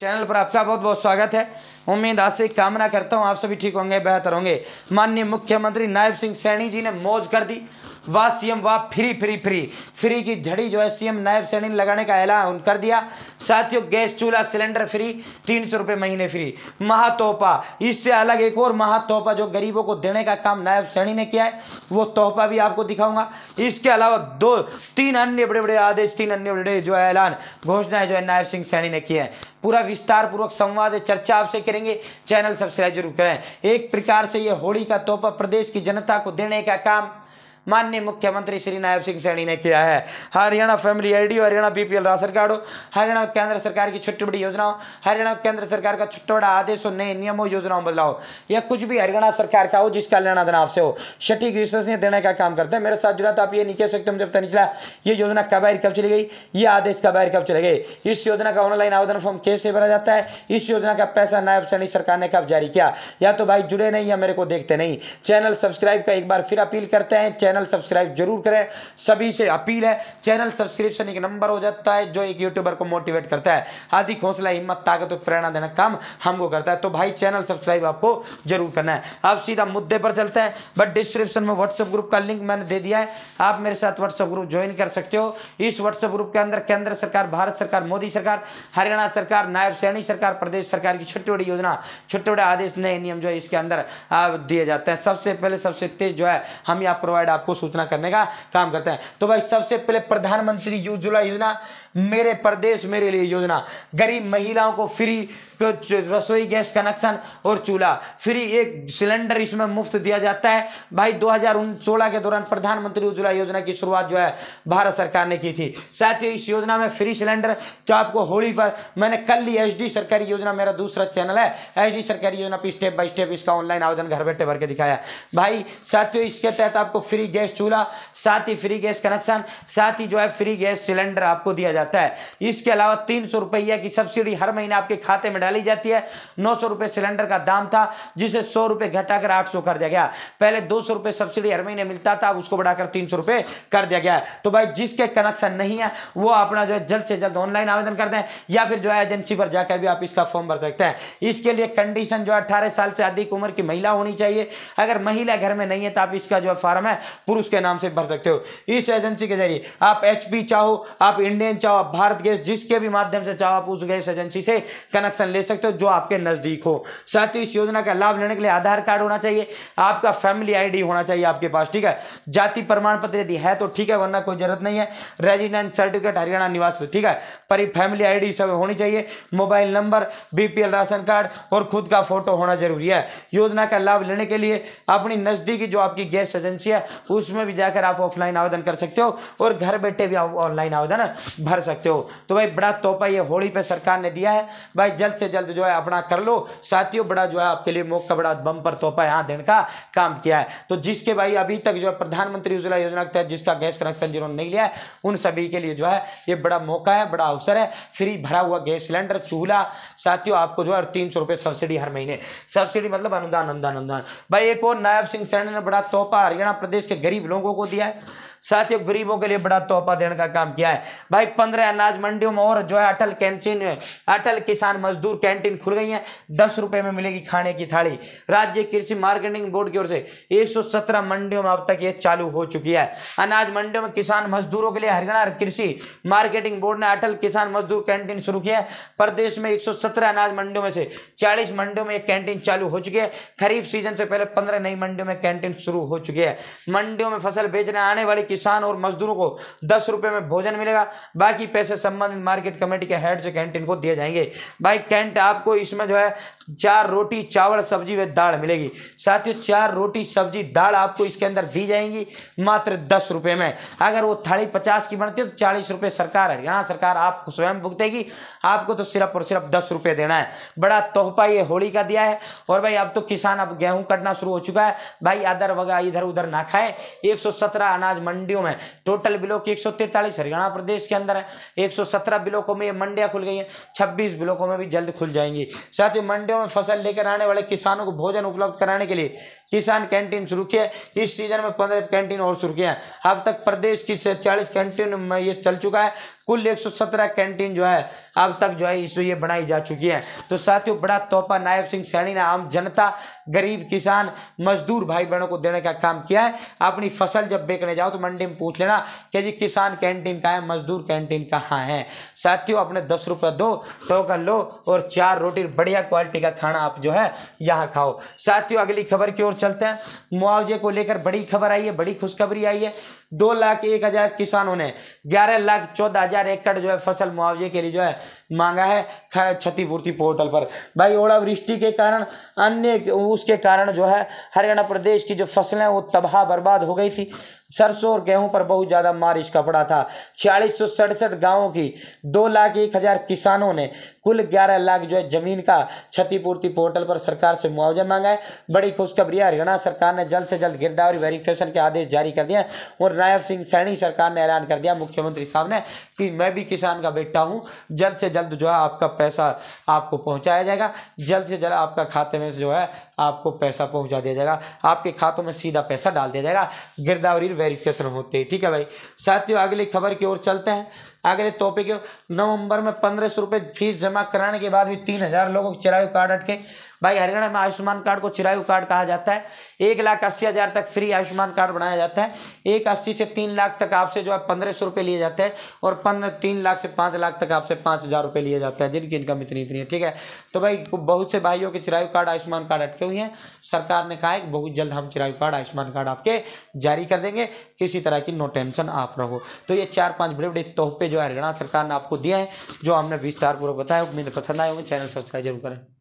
channel पर आपका बहुत बहुत स्वागत है उम्मीद आज से कामना करता हूँ आप सभी ठीक होंगे बेहतर होंगे माननीय मुख्यमंत्री नायब सिंह सैनी जी ने मौज कर दी वाह सीएम वाह फ्री फ्री फ्री फ्री की झड़ी जो है सीएम नायब सैनी लगाने का ऐलान कर दिया साथियों गैस चूल्हा सिलेंडर फ्री तीन सौ रुपये महीने फ्री महातोहफा इससे अलग एक और महातोहफा जो गरीबों को देने का काम नायब सैनी ने किया है वो तोहफा भी आपको दिखाऊंगा इसके अलावा दो तीन अन्य बड़े बड़े आदेश तीन अन्य बड़े जो है ऐलान घोषणाएं जो है नायब सिंह सैनी ने किए हैं पूरा विस्तार पूर्वक संवाद चर्चा आपसे करेंगे चैनल सब्सक्राइब जरूर करें एक प्रकार से यह होली का तोहफा प्रदेश की जनता को देने का काम माननीय मुख्यमंत्री श्री नायब सिंह सैनी ने किया है Haryana family ID Haryana BPL ration card Haryana केंद्र सरकार की छोटी बड़ी योजनाओं हरियाणा केंद्र सरकार का छोटा बड़ा आदेश हो नए नियमों योजनाओं बदलाव या कुछ भी हरियाणा सरकार का हो जिसका लेना देना आपसे हो सटीक विश्वसनीय देने का काम करते हैं मेरे साथ जुड़ा तो आप ये नहीं कह सकते मुझे पता नहीं चला ये योजना कब आई कब चली गई ये आदेश कब आई कब चले गए इस योजना का ऑनलाइन आवेदन फॉर्म कैसे भरा जाता है इस योजना का पैसा नायब सैनी सरकार ने कब जारी किया या तो भाई जुड़े नहीं या मेरे को देखते नहीं चैनल सब्सक्राइब का एक बार फिर अपील करते हैं चैनल चैनल सब्सक्राइब जरूर करें सभी से अपील है चैनल सब्सक्रिप्शन एक नंबर हो जाता है जो एक यूट्यूबर को मोटिवेट करता है आदि हौसला हिम्मत ताकत और प्रेरणा देना काम हमको करता है तो भाई चैनल सब्सक्राइब आपको जरूर करना है आप सीधा मुद्दे पर चलते हैं बट डिस्क्रिप्शन में व्हाट्सअप ग्रुप का लिंक मैंने दे दिया है आप मेरे साथ व्हाट्सअप ग्रुप ज्वाइन कर सकते हो इस व्हाट्सअप ग्रुप के अंदर केंद्र सरकार भारत सरकार मोदी सरकार हरियाणा सरकार नायब सैनी सरकार प्रदेश सरकार की छोटी बड़ी योजना छोटे बड़े आदेश नए नियम जो है इसके अंदर दिए जाते हैं सबसे पहले सबसे तेज जो है हम यहाँ प्रोवाइड आपको सूचना करने का काम करते हैं तो भाई सबसे पहले प्रधानमंत्री उज्ज्वला योजना मेरे प्रदेश मेरे लिए योजना गरीब महिलाओं को फ्री रसोई गैस कनेक्शन और चूल्हा फ्री एक सिलेंडर इसमें मुफ्त दिया जाता है भाई दो के दौरान प्रधानमंत्री उज्ज्वला योजना की शुरुआत जो है भारत सरकार ने की थी साथ ही इस योजना में फ्री सिलेंडर जो तो आपको होली पर मैंने कल ली एच सरकारी योजना मेरा दूसरा चैनल है एच सरकारी योजना पर स्टेप बाई स्टेप इसका ऑनलाइन आवेदन घर बैठे भर के दिखाया भाई साथियों इसके तहत आपको फ्री फ्री गैस चूल्हा साथ ही फ्री गैस कनेक्शन साथ ही जो है फ्री गैस सिलेंडर आपको दिया जाता है इसके अलावा तीन सौ रुपये की सब्सिडी हर महीने आपके खाते में डाली जाती है नौ सौ रुपये सिलेंडर का दाम था जिसे सौ रुपये घटाकर आठ सौ कर दिया गया पहले दो सौ रुपये सब्सिडी हर महीने मिलता था उसको बढ़ाकर तीन सौ रुपये कर दिया गया तो भाई जिसके कनेक्शन नहीं है वो अपना जो है जल्द से जल्द ऑनलाइन आवेदन कर दें या फिर जो है एजेंसी पर जाकर भी आप इसका फॉर्म भर सकते हैं इसके लिए कंडीशन जो है अठारह साल से अधिक उम्र की महिला होनी चाहिए अगर महिला घर में नहीं है तो आप इसका जो फॉर्म है पुरुष के नाम से भर सकते हो इस एजेंसी के जरिए आप एचपी चाहो आप इंडियन चाहो आप भारत गैस जिसके भी माध्यम से चाहो आप उस गैस एजेंसी से कनेक्शन ले सकते हो जो आपके नज़दीक हो साथ ही इस योजना का लाभ लेने के लिए आधार कार्ड होना चाहिए आपका फैमिली आई होना चाहिए आपके पास ठीक है जाति प्रमाण पत्र यदि है तो ठीक है वरना कोई जरूरत नहीं है रेजिडेंस सर्टिफिकेट हरियाणा निवास ठीक है पर फैमिली आई सब होनी चाहिए mobile number BPL ration card और खुद का फोटो होना जरूरी है योजना का लाभ लेने के लिए अपनी नज़दीकी जो आपकी गैस एजेंसी है उसमें भी जाकर आप ऑफलाइन आवेदन कर सकते हो और घर बैठे भी आप ऑनलाइन आवेदन भर सकते हो तो भाई बड़ा तोहफा ये होली पे सरकार ने दिया है भाई जल्द से जल्द जो है अपना कर लो साथियों बड़ा जो है आपके लिए मौका बड़ा बम पर तोहफा यहाँ देने का काम किया है तो जिसके भाई अभी तक जो है प्रधानमंत्री उज्ज्वला योजना के तहत जिसका गैस कनेक्शन जिन्होंने नहीं लिया है उन सभी के लिए जो है ये बड़ा मौका है बड़ा अवसर है फ्री भरा हुआ गैस सिलेंडर चूल्हा साथियों आपको जो है तीन सौ सब्सिडी हर महीने सब्सिडी मतलब अनुदान अनुदान अनुदान भाई एक और नायब सिंह सैन ने बड़ा तोहफा हरियाणा प्रदेश के गरीब लोगों को दिया है साथियों गरीबों के लिए बड़ा तोहफा देने का काम किया है भाई पंद्रह अनाज मंडियों में और जो है अटल कैंटीन अटल किसान मजदूर कैंटीन खुल गई है दस रुपए में मिलेगी खाने की थाली राज्य कृषि मार्केटिंग बोर्ड की ओर से एक मंडियों में अब तक ये चालू हो चुकी है अनाज मंडियों में किसान मजदूरों के लिए हरियाणा कृषि मार्केटिंग बोर्ड ने अटल किसान मजदूर कैंटीन शुरू किया है प्रदेश में सत्रह अनाज मंडियों में से चालीस मंडियों में एक कैंटीन चालू हो चुकी है खरीफ सीजन से पहले पंद्रह नई मंडियों में कैंटीन शुरू हो चुकी है मंडियों में फसल बेचने आने वाली किसान और मजदूरों को दस रुपए में भोजन मिलेगा बाकी पैसे संबंधित मार्केट कमेटी के हेड से कैंटीन को दिए जाएंगे भाई कैंट आपको इसमें जो है चार रोटी चावल सब्जी व दाल मिलेगी साथियों चार रोटी सब्जी दाल आपको इसके अंदर दी जाएंगी मात्र दस रुपए में अगर वो थाली पचास की बनती है तो चालीस रुपए सरकार हरियाणा सरकार आप स्वयं भुगतेगी आपको तो सिर्फ और सिर्फ दस रुपए देना है बड़ा तोहफा ये होली का दिया है और भाई अब तो किसान अब गेहूं कटना शुरू हो चुका है भाई अदर वगैरह इधर उधर ना खाए एक अनाज मंडी मंडियों में टोटल ब्लॉक एक हरियाणा प्रदेश के अंदर है एक ब्लॉकों में ये मंडियां खुल गई हैं छब्बीस ब्लॉकों में भी जल्द खुल जाएंगी साथ ही मंडियों में फसल लेकर आने वाले किसानों को भोजन उपलब्ध कराने के लिए किसान कैंटीन शुरू किया इस सीजन में पंद्रह कैंटीन और शुरू किया अब तक प्रदेश की चालीस कैंटीन में ये चल चुका है कुल 117 कैंटीन जो है अब तक जो है इसमें ये बनाई जा चुकी है तो साथियों बड़ा तोहफा नायब सिंह सैनी ने आम जनता गरीब किसान मजदूर भाई बहनों को देने का काम किया है अपनी फसल जब बेचने जाओ तो मंडी में पूछ लेना कि जी किसान कैंटीन कहाँ है मजदूर कैंटीन कहाँ है साथियों अपने दस रुपये दो टोकन लो और चार रोटी बढ़िया क्वालिटी का खाना आप जो है यहाँ खाओ साथियों अगली खबर की ओर चलते हैं मुआवजे को लेकर बड़ी खबर आई है बड़ी खुशखबरी आई है दो लाख एक हजार किसानों ने ग्यारह लाख चौदह हजार एकड़ जो है फसल मुआवजे के लिए जो है मांगा है क्षतिपूर्ति पोर्टल पर भाई ओलावृष्टि के कारण अन्य उसके कारण जो है हरियाणा प्रदेश की जो फसलें वो तबाह बर्बाद हो गई थी सरसों और गेहूं पर बहुत ज़्यादा मारिश का पड़ा था छियालीस सौ सड़सठ गाँवों की दो लाख एक हज़ार किसानों ने कुल ग्यारह लाख जो है ज़मीन का क्षतिपूर्ति पोर्टल पर सरकार से मुआवजा मांगा है बड़ी खुशखबरी है हरियाणा सरकार ने जल्द से जल्द गिरदावरी वेरिफिकेशन के आदेश जारी कर दिए और नायब सिंह सैनी सरकार ने ऐलान कर दिया मुख्यमंत्री साहब ने कि मैं भी किसान का बेटा हूँ जल्द से जल्द जल्द जो है आपका पैसा आपको पहुंचाया जाएगा जल्द से जल्द आपका खाते में जो है आपको पैसा पहुंचा दिया जाएगा आपके खातों में सीधा पैसा डाल दिया जाएगा गिरदावरी वेरिफिकेशन होते ही ठीक है भाई साथियों अगली खबर की ओर चलते हैं अगले टॉपिक नवंबर में पंद्रह सौ रुपये फीस जमा कराने के बाद भी तीन हज़ार लोगों के चिरायु कार्ड अटके भाई हरियाणा में आयुष्मान कार्ड को चिरायु कार्ड कहा जाता है एक लाख अस्सी हज़ार तक फ्री आयुष्मान कार्ड बनाया जाता है एक अस्सी से तीन लाख तक आपसे जो है पंद्रह सौ रुपये लिए जाते हैं और पंद्रह तीन लाख से पाँच लाख तक आपसे पाँच हज़ार रुपये लिए जाते हैं जिनकी इनकम इतनी इतनी है ठीक है तो भाई बहुत से भाइयों के चिरायु कार्ड आयुष्मान कार्ड अटके हुए हैं सरकार ने कहा है कि बहुत जल्द हम चिरायु कार्ड आयुष्मान कार्ड आपके जारी कर देंगे किसी तरह की नो टेंशन आप रहो तो ये चार पाँच बड़े बड़े तोहफे जो हरियाणा सरकार ने आपको दिया है जो हमने विस्तारपूर्वक बताया उम्मीद पसंद आए होंगे चैनल सब्सक्राइब जरूर करें